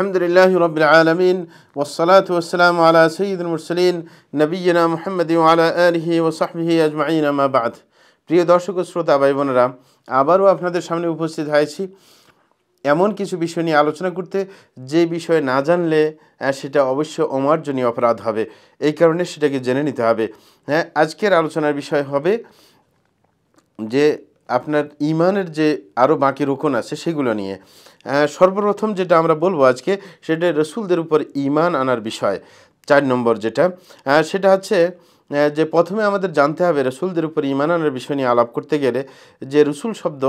আলহামদুলিল্লাহ রবিল আলমিন ওসলাত ওসালাম আলা সঈদ মুরসলিন নবীনা মোহাম্মদ আলা আলহি ও সাহবিহি আজমাইন আমাবাদ প্রিয় দর্শক শ্রোতা ভাই বোনেরা আবারও আপনাদের সামনে উপস্থিত হয়েছি এমন কিছু বিষয় নিয়ে আলোচনা করতে যে বিষয়ে না জানলে সেটা অবশ্য অমার্জনীয় অপরাধ হবে এই কারণে সেটাকে জেনে নিতে হবে হ্যাঁ আজকের আলোচনার বিষয় হবে যে আপনার ইমানের যে আরও বাকি রোকন আছে সেগুলো নিয়ে সর্বপ্রথম যেটা আমরা বলবো আজকে সেটা রসুলদের উপর ইমান আনার বিষয় চার নম্বর যেটা সেটা হচ্ছে যে প্রথমে আমাদের জানতে হবে রসুলদের উপর ইমান আনার বিষয় নিয়ে আলাপ করতে গেলে যে রসুল শব্দ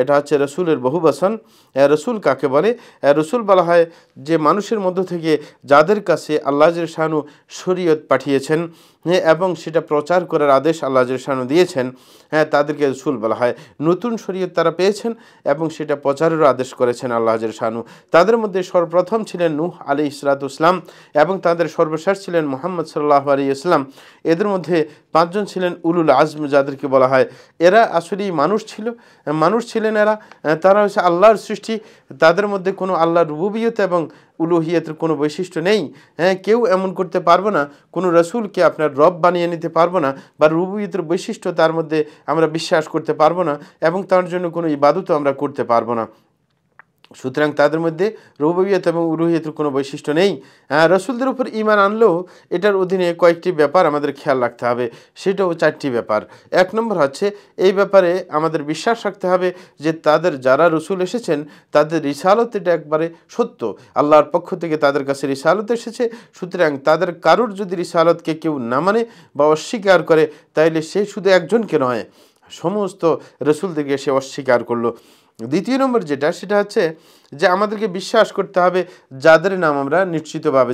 এটা হচ্ছে রসুলের বাসন রসুল কাকে বলে রসুল বলা হয় যে মানুষের মধ্য থেকে যাদের কাছে আল্লাহ শাহানু শরীয়ত পাঠিয়েছেন হ্যাঁ, এবং সেটা প্রচার করার আদেশ আল্লাহ জলসানু দিয়েছেন হ্যাঁ তাদেরকে রসুল বলা হয় নতুন শরীয়ত তারা পেয়েছেন এবং সেটা প্রচারেরও আদেশ করেছেন আল্লাহ জলসানু তাদের মধ্যে সর্বপ্রথম ছিলেন নূহ আলী ইসরাত ইসলাম এবং তাদের সর্বশেষ ছিলেন মোহাম্মদ সাল্লাহ আলী ইসলাম এদের মধ্যে পাঁচজন ছিলেন উলুল আজম যাদেরকে বলা হয় এরা আসলেই মানুষ ছিল মানুষ ছিলেন এরা তারা হচ্ছে আল্লাহর সৃষ্টি তাদের মধ্যে কোনো আল্লাহ রুবিয়ত এবং উলুহিয়াতের কোনো বৈশিষ্ট্য নেই হ্যাঁ কেউ এমন করতে পারবো না কোনো রসুলকে আপনার রব বানিয়ে নিতে পারবো না বা রুবুইয়তের বৈশিষ্ট্য তার মধ্যে আমরা বিশ্বাস করতে পারবো না এবং তার জন্য কোনো ইবাদতও আমরা করতে পারবো না সুতরাং তাদের মধ্যে রুববিয়ত এবং উরুহিয়তের কোনো বৈশিষ্ট্য নেই হ্যাঁ রসুলদের উপর ইমান আনলেও এটার অধীনে কয়েকটি ব্যাপার আমাদের খেয়াল রাখতে হবে সেটাও চারটি ব্যাপার এক নম্বর হচ্ছে এই ব্যাপারে আমাদের বিশ্বাস রাখতে হবে যে তাদের যারা রসুল এসেছেন তাদের রিসালত এটা একবারে সত্য আল্লাহর পক্ষ থেকে তাদের কাছে রিসালত এসেছে সুতরাং তাদের কারোর যদি রিসালতকে কেউ না মানে বা অস্বীকার করে তাইলে সে শুধু একজনকে নয় সমস্ত রসুলদেরকে সে অস্বীকার করলো দ্বিতীয় নম্বর যেটা সেটা হচ্ছে যে আমাদেরকে বিশ্বাস করতে হবে যাদের নাম আমরা নিশ্চিতভাবে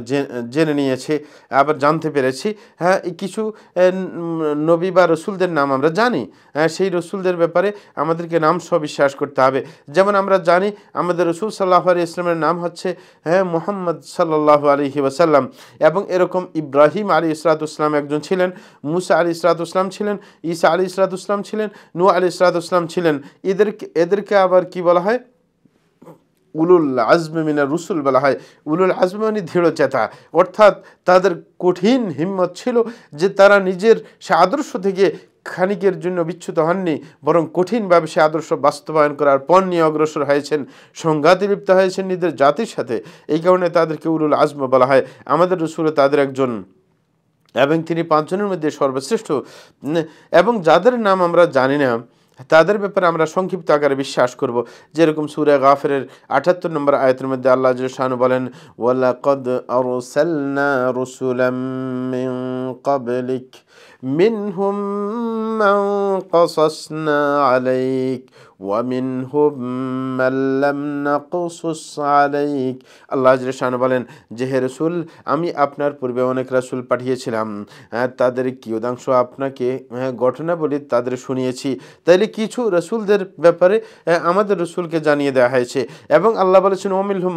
জেনে নিয়েছি আবার জানতে পেরেছি হ্যাঁ কিছু নবী বা রসুলদের নাম আমরা জানি হ্যাঁ সেই রসুলদের ব্যাপারে আমাদেরকে নাম সবিশ্বাস করতে হবে যেমন আমরা জানি আমাদের রসুল সাল্লাহ আলী ইসলামের নাম হচ্ছে হ্যাঁ মোহাম্মদ সাল্লাহ আলী ওসাল্লাম এবং এরকম ইব্রাহিম আলী ইসরাত ইসলাম একজন ছিলেন মুসা আলী ইসরাত ইসলাম ছিলেন ঈসা আলী ইসরাত ইসলাম ছিলেন নু আলী ইসরাত ইসলাম ছিলেন এদের এদেরকে আবার কি বলা হয় উলুল আজমে মিনা রুসুল বলা হয় উলুল আজমে মানে চেতা অর্থাৎ তাদের কঠিন হিম্মত ছিল যে তারা নিজের সে আদর্শ থেকে খানিকের জন্য বিচ্ছুত হননি বরং কঠিনভাবে সে আদর্শ বাস্তবায়ন করার পণ নিয়ে অগ্রসর হয়েছেন সংঘাতে লিপ্ত হয়েছেন নিজের জাতির সাথে এই কারণে তাদেরকে উলুল আজম বলা হয় আমাদের রসুলে তাদের একজন এবং তিনি পাঁচজনের মধ্যে সর্বশ্রেষ্ঠ এবং যাদের নাম আমরা জানি না তাদের ব্যাপারে আমরা সংক্ষিপ্ত আকারে বিশ্বাস করব যেরকম সূরা গাফিরের 78 নম্বর আয়াতের মধ্যে আল্লাহ জসানু বলেন ওয়ালা কদ আরসালনা রুসুলাম মিন قبلك মিনহুম মান قصصنا আলাইক মাল্লাম আল্লাহ রেশান বলেন যে হে রসুল আমি আপনার পূর্বে অনেক রাসুল পাঠিয়েছিলাম হ্যাঁ, তাদের কিয়দাংশ আপনাকে হ্যাঁ, ঘটনাবলী তাদের শুনিয়েছি তাইলে কিছু রসুলদের ব্যাপারে হ্যাঁ, আমাদের রসুলকে জানিয়ে দেওয়া হয়েছে এবং আল্লাহ বলেছেন ওমিল হুম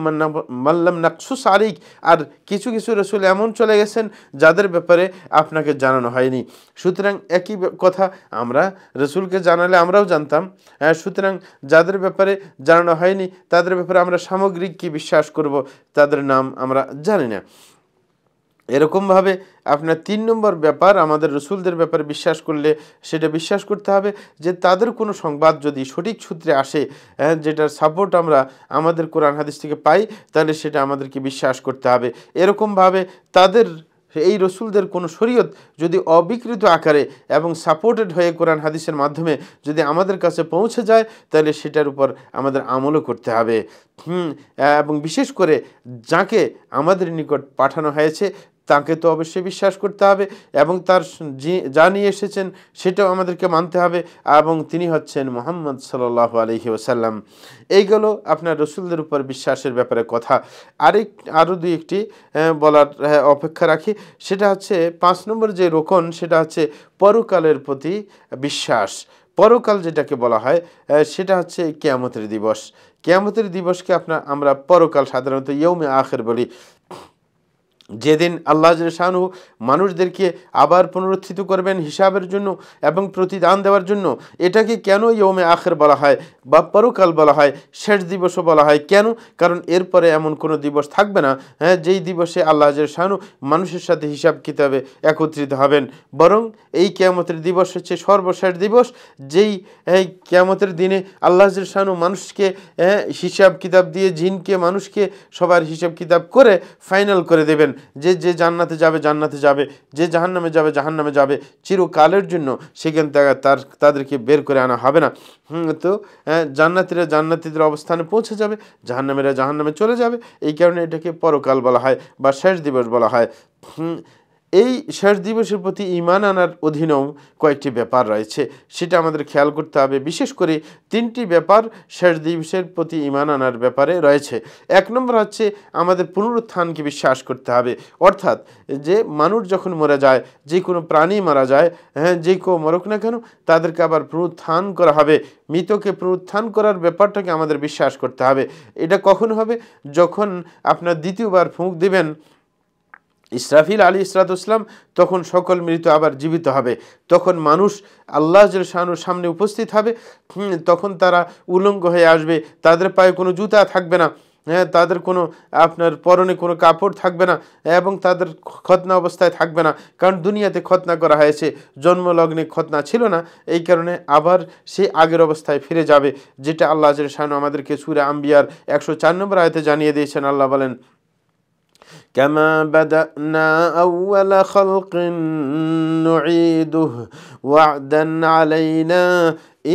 মাল্লাম নাকসু সারিক আর কিছু কিছু রসুল এমন চলে গেছেন যাদের ব্যাপারে আপনাকে জানানো হয়নি সুতরাং একই কথা আমরা রসুলকে জানালে আমরাও জানতাম সুতরাং যাদের ব্যাপারে জানানো হয়নি তাদের ব্যাপারে আমরা সামগ্রিক কি বিশ্বাস করব তাদের নাম আমরা জানি না এরকমভাবে আপনার তিন নম্বর ব্যাপার আমাদের রসুলদের ব্যাপারে বিশ্বাস করলে সেটা বিশ্বাস করতে হবে যে তাদের কোনো সংবাদ যদি সঠিক সূত্রে আসে হ্যাঁ, যেটার সাপোর্ট আমরা আমাদের কোরআন হাদিস থেকে পাই তাহলে সেটা আমাদেরকে বিশ্বাস করতে হবে এরকমভাবে তাদের এই রসুলদের কোনো শরীয়ত যদি অবিকৃত আকারে এবং সাপোর্টেড হয়ে কোরআন হাদিসের মাধ্যমে যদি আমাদের কাছে পৌঁছে যায় তাহলে সেটার উপর আমাদের আমলও করতে হবে হুম এবং বিশেষ করে যাকে আমাদের নিকট পাঠানো হয়েছে তাকে তো অবশ্যই বিশ্বাস করতে হবে এবং তার যা নিয়ে এসেছেন সেটাও আমাদেরকে মানতে হবে এবং তিনি হচ্ছেন মোহাম্মদ সাল্লাহ আলহি ওসাল্লাম এইগুলো আপনার রসুলদের উপর বিশ্বাসের ব্যাপারে কথা আরেক আরও দুই একটি বলার অপেক্ষা রাখি সেটা হচ্ছে পাঁচ নম্বর যে রোকন সেটা হচ্ছে পরকালের প্রতি বিশ্বাস পরকাল যেটাকে বলা হয় সেটা হচ্ছে কেয়ামতের দিবস কেয়ামতের দিবসকে আপনার আমরা পরকাল সাধারণত ইয়ৌমে আখের বলি যেদিন আল্লাহ শাহানু মানুষদেরকে আবার পুনরুত্থিত করবেন হিসাবের জন্য এবং প্রতিদান দেওয়ার জন্য এটাকে কেন ইয়মে আখের বলা হয় বা পরকাল বলা হয় শেষ দিবসও বলা হয় কেন কারণ এরপরে এমন কোনো দিবস থাকবে না হ্যাঁ যেই দিবসে আল্লাহ শাহানু মানুষের সাথে হিসাব কিতাবে একত্রিত হবেন বরং এই কেয়ামতের দিবস হচ্ছে সর্বশেষ দিবস যেই কেয়ামতের দিনে আল্লাহ শাহানু মানুষকে হ্যাঁ, হিসাব কিতাব দিয়ে জিনকে মানুষকে সবার হিসাব কিতাব করে ফাইনাল করে দেবেন যে যে জান্নাতে যাবে জান্নাতে যাবে যে জাহান্নামে যাবে জাহান্নামে যাবে চিরকালের জন্য সেখান থেকে তার তাদেরকে বের করে আনা হবে না তো জান্নাতিরা জান্নাতিদের অবস্থানে পৌঁছে যাবে জাহান্নামেরা জাহান্নামে চলে যাবে এই কারণে এটাকে পরকাল বলা হয় বা শেষ দিবস বলা হয় এই শেষ দিবসের প্রতি ইমান আনার অধীনেও কয়েকটি ব্যাপার রয়েছে সেটা আমাদের খেয়াল করতে হবে বিশেষ করে তিনটি ব্যাপার শেষ দিবসের প্রতি ইমান আনার ব্যাপারে রয়েছে এক নম্বর হচ্ছে আমাদের পুনরুত্থানকে বিশ্বাস করতে হবে অর্থাৎ যে মানুষ যখন মরে যায় যে কোনো প্রাণী মারা যায় হ্যাঁ যে কেউ মরুক না কেন তাদেরকে আবার পুনরুত্থান করা হবে মৃতকে পুনরুত্থান করার ব্যাপারটাকে আমাদের বিশ্বাস করতে হবে এটা কখন হবে যখন আপনার দ্বিতীয়বার ফুঁক দেবেন ইসরাফিল আলী ইসরাতুসলাম তখন সকল মৃত আবার জীবিত হবে তখন মানুষ আল্লাহ শাহানুর সামনে উপস্থিত হবে তখন তারা উলঙ্গ হয়ে আসবে তাদের পায়ে কোনো জুতা থাকবে না হ্যাঁ তাদের কোনো আপনার পরনে কোনো কাপড় থাকবে না এবং তাদের খতনা অবস্থায় থাকবে না কারণ দুনিয়াতে খতনা করা হয়েছে জন্মলগ্নে খতনা ছিল না এই কারণে আবার সে আগের অবস্থায় ফিরে যাবে যেটা আল্লাহ শাহানু আমাদেরকে সুরে আম্বিয়ার একশো চার নম্বর আয়তে জানিয়ে দিয়েছেন আল্লাহ বলেন كما بدأنا أول خلق نعيده وعدا علينا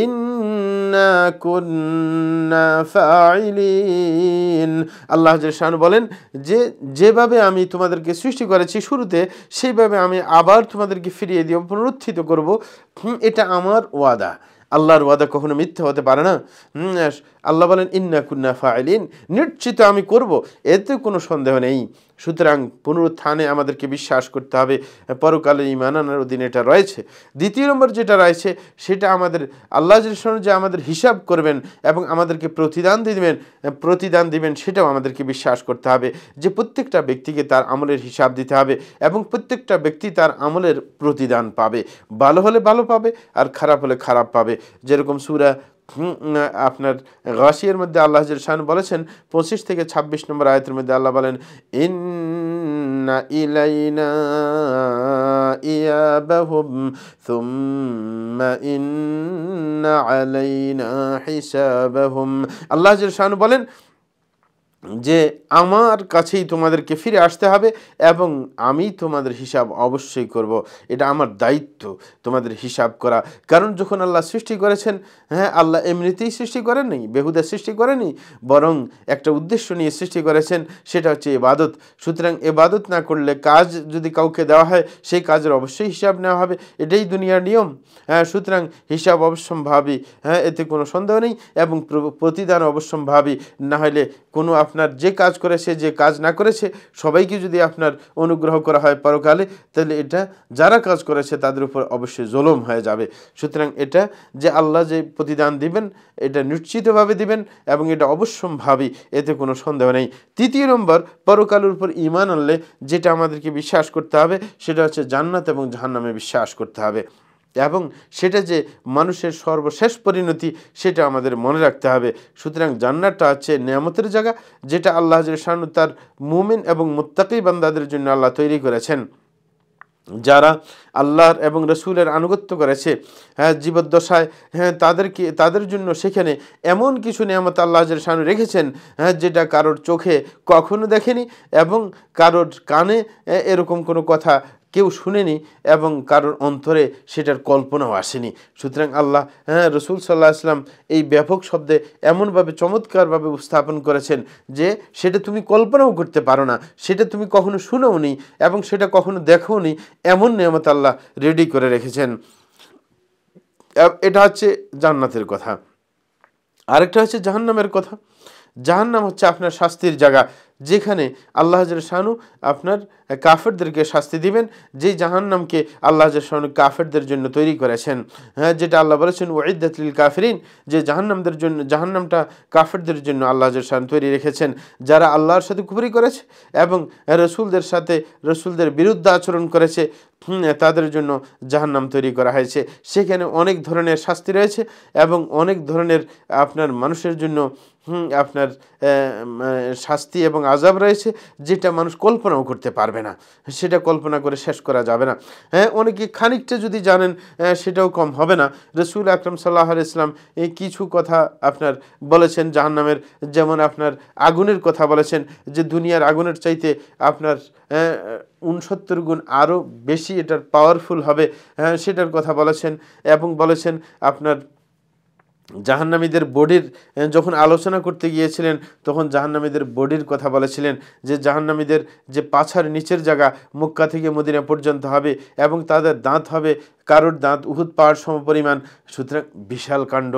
إنا كنا فاعلين আল্লাহ জান বলেন যে যেভাবে আমি তোমাদেরকে সৃষ্টি করেছি শুরুতে সেইভাবে আমি আবার তোমাদেরকে ফিরিয়ে দিব পুনরুত্থিত করব এটা আমার ওয়াদা আল্লাহর ওয়াদা কখনো মিথ্যে হতে পারে না আল্লাহ বলেন ইন্না কুন্না ফাইলিন নিশ্চিত আমি করব এতে কোনো সন্দেহ নেই সুতরাং পুনরুত্থানে আমাদেরকে বিশ্বাস করতে হবে পরকালে ইমান আনার অধীনে এটা রয়েছে দ্বিতীয় নম্বর যেটা রয়েছে সেটা আমাদের আল্লাহ যে আমাদের হিসাব করবেন এবং আমাদেরকে প্রতিদান দিবেন প্রতিদান দিবেন সেটাও আমাদেরকে বিশ্বাস করতে হবে যে প্রত্যেকটা ব্যক্তিকে তার আমলের হিসাব দিতে হবে এবং প্রত্যেকটা ব্যক্তি তার আমলের প্রতিদান পাবে ভালো হলে ভালো পাবে আর খারাপ হলে খারাপ পাবে যেরকম সুরা আপনার গাশিয়ার মধ্যে আল্লাহ শাহন বলেছেন পঁচিশ থেকে ২৬ নম্বর আয়তের মধ্যে আল্লাহ বলেন ইন ইলাইনা আলাইনা আল্লাহ শাহন বলেন যে আমার কাছেই তোমাদেরকে ফিরে আসতে হবে এবং আমি তোমাদের হিসাব অবশ্যই করব। এটা আমার দায়িত্ব তোমাদের হিসাব করা কারণ যখন আল্লাহ সৃষ্টি করেছেন হ্যাঁ আল্লাহ এমনিতেই সৃষ্টি করেনি বেহুদা সৃষ্টি করেনি বরং একটা উদ্দেশ্য নিয়ে সৃষ্টি করেছেন সেটা হচ্ছে এবাদত সুতরাং এবাদত না করলে কাজ যদি কাউকে দেওয়া হয় সেই কাজের অবশ্যই হিসাব নেওয়া হবে এটাই দুনিয়ার নিয়ম হ্যাঁ সুতরাং হিসাব অবশ্যম্ভাবী হ্যাঁ এতে কোনো সন্দেহ নেই এবং প্রতিদান অবশ্যম্ভাবী না হলে কোনো আপনার যে কাজ করেছে যে কাজ না করেছে সবাইকে যদি আপনার অনুগ্রহ করা হয় পরকালে তাহলে এটা যারা কাজ করেছে তাদের উপর অবশ্যই জলম হয়ে যাবে সুতরাং এটা যে আল্লাহ যে প্রতিদান দিবেন এটা নিশ্চিতভাবে দিবেন এবং এটা অবশ্যম্ভাবী এতে কোনো সন্দেহ নেই তৃতীয় নম্বর পরকালের উপর ইমান আনলে যেটা আমাদেরকে বিশ্বাস করতে হবে সেটা হচ্ছে জান্নাত এবং জাহান্নামে বিশ্বাস করতে হবে এবং সেটা যে মানুষের সর্বশেষ পরিণতি সেটা আমাদের মনে রাখতে হবে সুতরাং জান্নাতটা আছে নিয়ামতের জায়গা যেটা আল্লাহ শাহানু তার মুমিন এবং মোত্তাকি বান্দাদের জন্য আল্লাহ তৈরি করেছেন যারা আল্লাহর এবং রসুলের আনুগত্য করেছে হ্যাঁ জীবদ্দশায় হ্যাঁ তাদেরকে তাদের জন্য সেখানে এমন কিছু নিয়ামত আল্লাহ শাহানু রেখেছেন হ্যাঁ যেটা কারোর চোখে কখনো দেখেনি এবং কারোর কানে এরকম কোনো কথা কেউ শুনেনি এবং কারোর অন্তরে সেটার কল্পনাও আসেনি সুতরাং আল্লাহ হ্যাঁ রসুল সাল্লাহ আসলাম এই ব্যাপক শব্দে এমনভাবে চমৎকারভাবে উপস্থাপন করেছেন যে সেটা তুমি কল্পনাও করতে পারো না সেটা তুমি কখনো শুনেও নি এবং সেটা কখনো দেখো নি এমন নিয়মত আল্লাহ রেডি করে রেখেছেন এটা হচ্ছে জান্নাতের কথা আরেকটা হচ্ছে জাহান্নামের কথা জাহান্নাম হচ্ছে আপনার শাস্তির জায়গা যেখানে আল্লাহ শাহানু আপনার কাফেরদেরকে শাস্তি দিবেন যেই জাহান্নামকে আল্লাহ শাহানু কাফেরদের জন্য তৈরি করেছেন হ্যাঁ যেটা আল্লাহ বলেছেন ওয়াইদাতিল কাফেরিন যে জাহান্নামদের জন্য জাহান্নামটা কাফেরদের জন্য আল্লাহ শাহানু তৈরি রেখেছেন যারা আল্লাহর সাথে কুপুরি করেছে এবং রসুলদের সাথে রসুলদের বিরুদ্ধে আচরণ করেছে তাদের জন্য জাহান্নাম তৈরি করা হয়েছে সেখানে অনেক ধরনের শাস্তি রয়েছে এবং অনেক ধরনের আপনার মানুষের জন্য আপনার শাস্তি এবং আজাব রয়েছে যেটা মানুষ কল্পনাও করতে পারবে না সেটা কল্পনা করে শেষ করা যাবে না হ্যাঁ অনেকে খানিকটা যদি জানেন সেটাও কম হবে না রসুল আকরম সাল্লাহ ইসলাম এই কিছু কথা আপনার বলেছেন জাহান্নামের যেমন আপনার আগুনের কথা বলেছেন যে দুনিয়ার আগুনের চাইতে আপনার উনসত্তর গুণ আরও বেশি এটার পাওয়ারফুল হবে হ্যাঁ সেটার কথা বলেছেন এবং বলেছেন আপনার জাহান্নামীদের বডির যখন আলোচনা করতে গিয়েছিলেন তখন জাহান্নামীদের বডির কথা বলেছিলেন যে জাহান্নামীদের যে পাছার নিচের জায়গা মুক্কা থেকে মদিনা পর্যন্ত হবে এবং তাদের দাঁত হবে কারোর দাঁত উহুদ সম সমপরিমাণ সুতরাং বিশাল কাণ্ড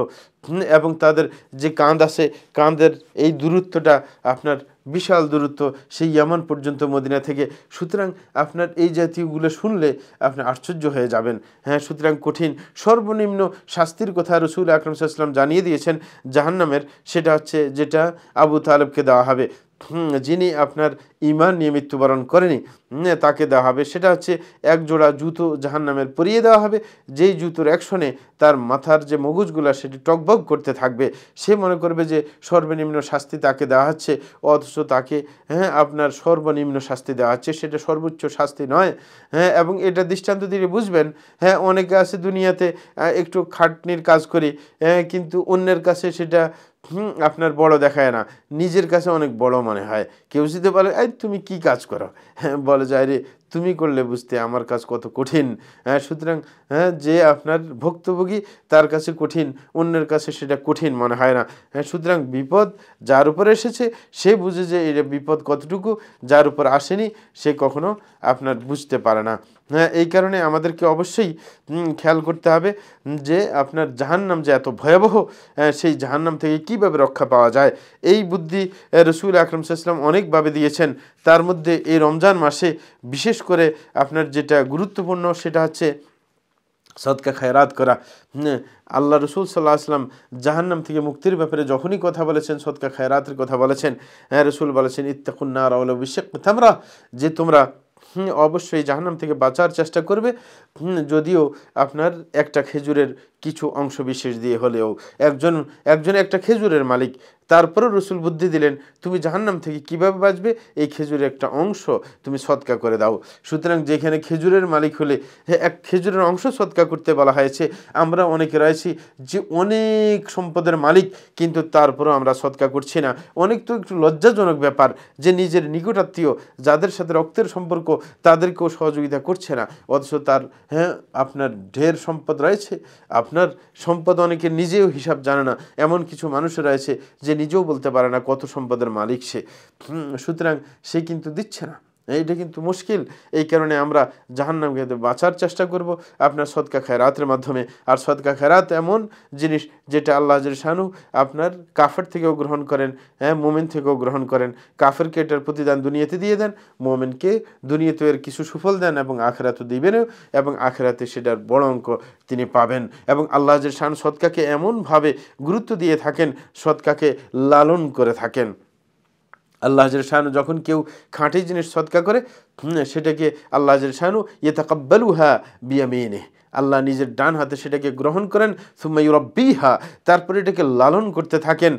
এবং তাদের যে কাঁধ আছে কাঁধের এই দূরত্বটা আপনার বিশাল দূরত্ব সেই ইয়ামান পর্যন্ত মদিনা থেকে সুতরাং আপনার এই জাতীয়গুলো শুনলে আপনি আশ্চর্য হয়ে যাবেন হ্যাঁ সুতরাং কঠিন সর্বনিম্ন শাস্তির কথা রসুল আকরম জানিয়ে দিয়েছেন জাহান্নামের সেটা হচ্ছে যেটা আবু তালেবকে দেওয়া হবে যিনি আপনার ইমান নিয়ে মৃত্যুবরণ করেনি তাকে দেওয়া হবে সেটা হচ্ছে এক জোড়া জুতো জাহান নামের পরিয়ে দেওয়া হবে যেই জুতোর অ্যাকশনে তার মাথার যে মগজগুলা সেটি টকবক করতে থাকবে সে মনে করবে যে সর্বনিম্ন শাস্তি তাকে দেওয়া হচ্ছে অথচ তাকে হ্যাঁ আপনার সর্বনিম্ন শাস্তি দেওয়া হচ্ছে সেটা সর্বোচ্চ শাস্তি নয় হ্যাঁ এবং এটা দৃষ্টান্ত দিয়ে বুঝবেন হ্যাঁ অনেকে আছে দুনিয়াতে একটু খাটনির কাজ করি হ্যাঁ কিন্তু অন্যের কাছে সেটা আপনার বড় দেখায় না নিজের কাছে অনেক বড় মনে হয় কেউ যদি বলে এই তুমি কি কাজ করো হ্যাঁ বলে যায় রে তুমি করলে বুঝতে আমার কাজ কত কঠিন হ্যাঁ সুতরাং হ্যাঁ যে আপনার ভুক্তভোগী তার কাছে কঠিন অন্যের কাছে সেটা কঠিন মনে হয় না হ্যাঁ সুতরাং বিপদ যার উপরে এসেছে সে বুঝে যে এটা বিপদ কতটুকু যার উপর আসেনি সে কখনো আপনার বুঝতে পারে না হ্যাঁ এই কারণে আমাদেরকে অবশ্যই খেয়াল করতে হবে যে আপনার জাহান্নাম যে এত ভয়াবহ হ্যাঁ, সেই জাহান্নাম থেকে কিভাবে রক্ষা পাওয়া যায় এই বুদ্ধি রসুল আকরম সাল্লাম অনেকভাবে দিয়েছেন তার মধ্যে এই রমজান মাসে বিশেষ করে আপনার যেটা গুরুত্বপূর্ণ সেটা হচ্ছে সদকা খায়রাত করা আল্লাহ রসুল সাল্লাহ আসলাম জাহান্নাম থেকে মুক্তির ব্যাপারে যখনই কথা বলেছেন সদকা খায়রাতের কথা বলেছেন হ্যাঁ রসুল বলেছেন ইত্তাকুন্না রাউল বিশ্বেক থামরা যে তোমরা অবশ্যই জাহান্নাম থেকে বাঁচার চেষ্টা করবে যদিও আপনার একটা খেজুরের কিছু অংশ বিশেষ দিয়ে হলেও একজন একজন একটা খেজুরের মালিক তারপরে রসুল বুদ্ধি দিলেন তুমি জাহান্নাম থেকে কিভাবে বাঁচবে এই খেজুরের একটা অংশ তুমি সৎকা করে দাও সুতরাং যেখানে খেজুরের মালিক হলে এক খেজুরের অংশ সৎকা করতে বলা হয়েছে আমরা অনেকে রয়েছি যে অনেক সম্পদের মালিক কিন্তু তারপরও আমরা সৎকা করছি না অনেক তো একটু লজ্জাজনক ব্যাপার যে নিজের নিকটাত্মীয় যাদের সাথে রক্তের সম্পর্ক তাদেরকেও সহযোগিতা করছে না অথচ তার হ্যাঁ আপনার ঢের সম্পদ রয়েছে আপনার সম্পদ অনেকে নিজেও হিসাব জানে না এমন কিছু মানুষ রয়েছে যে নিজেও বলতে পারে না কত সম্পদের মালিক সে সুতরাং সে কিন্তু দিচ্ছে না এইটা কিন্তু মুশকিল এই কারণে আমরা জাহান্নামকে বাঁচার চেষ্টা করব আপনার সদকা খায়রাতের মাধ্যমে আর সদকা খায়রাত এমন জিনিস যেটা আল্লাহ শাহানু আপনার কাফের থেকেও গ্রহণ করেন হ্যাঁ মোমেন থেকেও গ্রহণ করেন কাফেরকে এটার প্রতিদান দুনিয়াতে দিয়ে দেন মোমেনকে দুনিয়াতে এর কিছু সুফল দেন এবং আখেরাতও দিবেন এবং আখেরাতে সেটার বড় অঙ্ক তিনি পাবেন এবং আল্লাহ শাহানু সদকাকে এমনভাবে গুরুত্ব দিয়ে থাকেন সদকাকে লালন করে থাকেন আল্লাহ হাজির শাহানু যখন কেউ খাঁটি জিনিস সৎকা করে সেটাকে আল্লাহ হাজির শাহানু ইয়ে তাকাব্বালু হা বিয়ামিনে আল্লাহ নিজের ডান হাতে সেটাকে গ্রহণ করেন সুম্মা ইউরব্বি হা তারপরে এটাকে লালন করতে থাকেন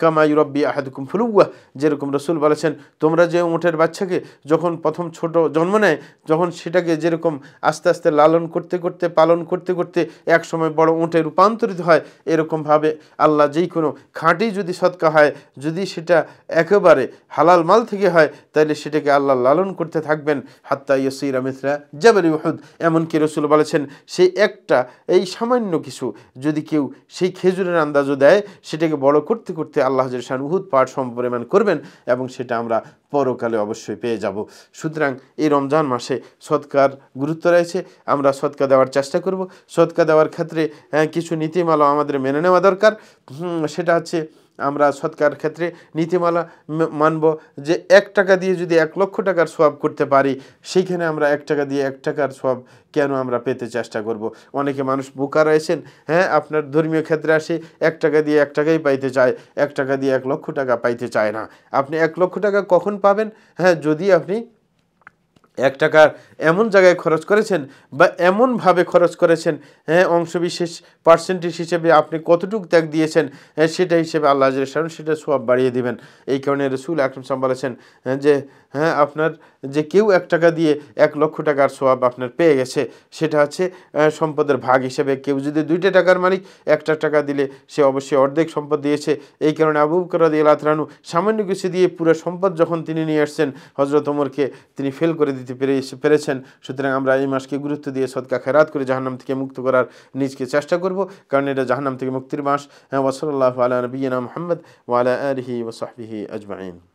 কামা ইউরব্বি আহাদুকুম ফুলুয়া যেরকম রসুল বলেছেন তোমরা যে উঠের বাচ্চাকে যখন প্রথম ছোট জন্ম নেয় যখন সেটাকে যেরকম আস্তে আস্তে লালন করতে করতে পালন করতে করতে এক সময় বড় উঁটে রূপান্তরিত হয় এরকমভাবে আল্লাহ যেই কোনো খাঁটি যদি সৎকা হয় যদি সেটা একেবারে হালাল মাল থেকে হয় তাহলে সেটাকে আল্লাহ লালন করতে থাকবেন হাত্তা ইয়সিরা মিথরা জাবের ইহুদ এমনকি রসুল বলেছেন সেই একটা এই সামান্য কিছু যদি কেউ সেই খেজুরের আন্দাজও দেয় সেটাকে বড় করতে করতে আল্লাহ শান উহুদ পাঠ সমপরিমাণ করবেন এবং সেটা আমরা পরকালে অবশ্যই পেয়ে যাব সুতরাং এই রমজান মাসে সৎকার গুরুত্ব রয়েছে আমরা সৎকা দেওয়ার চেষ্টা করব সৎকা দেওয়ার ক্ষেত্রে হ্যাঁ, কিছু নীতিমালা আমাদের মেনে নেওয়া দরকার সেটা হচ্ছে আমরা সৎকার ক্ষেত্রে নীতিমালা মানব যে এক টাকা দিয়ে যদি এক লক্ষ টাকার সোয়াব করতে পারি সেইখানে আমরা এক টাকা দিয়ে এক টাকার সোয়াব কেন আমরা পেতে চেষ্টা করব। অনেকে মানুষ বোকা রয়েছেন হ্যাঁ আপনার ধর্মীয় ক্ষেত্রে আসে এক টাকা দিয়ে এক টাকাই পাইতে চায় এক টাকা দিয়ে এক লক্ষ টাকা পাইতে চায় না আপনি এক লক্ষ টাকা কখন পাবেন হ্যাঁ যদি আপনি এক টাকা এমন জায়গায় খরচ করেছেন বা এমনভাবে খরচ করেছেন হ্যাঁ অংশবিশেষ পার্সেন্টেজ হিসেবে আপনি কতটুকু ত্যাগ দিয়েছেন হ্যাঁ, সেটা হিসেবে আল্লাহ সারণ সেটা সব বাড়িয়ে দিবেন এই কারণে রসুল আকরম সাম বলেছেন যে হ্যাঁ আপনার যে কেউ এক টাকা দিয়ে এক লক্ষ টাকার সোয়াব আপনার পেয়ে গেছে সেটা হচ্ছে সম্পদের ভাগ হিসেবে কেউ যদি দুইটা টাকার মালিক একটা টাকা দিলে সে অবশ্যই অর্ধেক সম্পদ দিয়েছে এই কারণে আবু করাদি রানু সামান্য কিছু দিয়ে পুরো সম্পদ যখন তিনি নিয়ে আসছেন হজরত ওমরকে তিনি ফেল করে দিতে পেরে পেরেছেন সুতরাং আমরা এই মাসকে গুরুত্ব দিয়ে সদকা খেরাত করে জাহান্নাম থেকে মুক্ত করার নিজকে চেষ্টা করব কারণ এটা জাহান্নাম থেকে মুক্তির মাস হ্যাঁ ওসলাল্লাহ আলা নবীনা মোহাম্মদ ওয়ালা আলহি ওসাহি আজমাইন